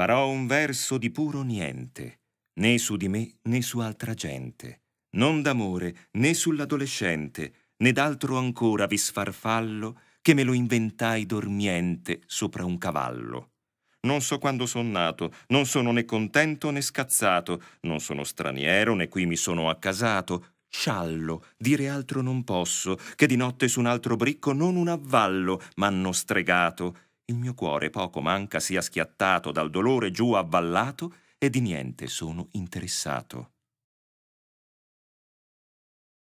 Farò un verso di puro niente, né su di me né su altra gente, non d'amore né sull'adolescente, né d'altro ancora vi sfarfallo che me lo inventai dormiente sopra un cavallo. Non so quando son nato, non sono né contento né scazzato, non sono straniero né qui mi sono accasato. Sciallo, dire altro non posso, che di notte su un altro bricco non un avvallo m'hanno stregato il mio cuore poco manca sia schiattato dal dolore giù avvallato e di niente sono interessato.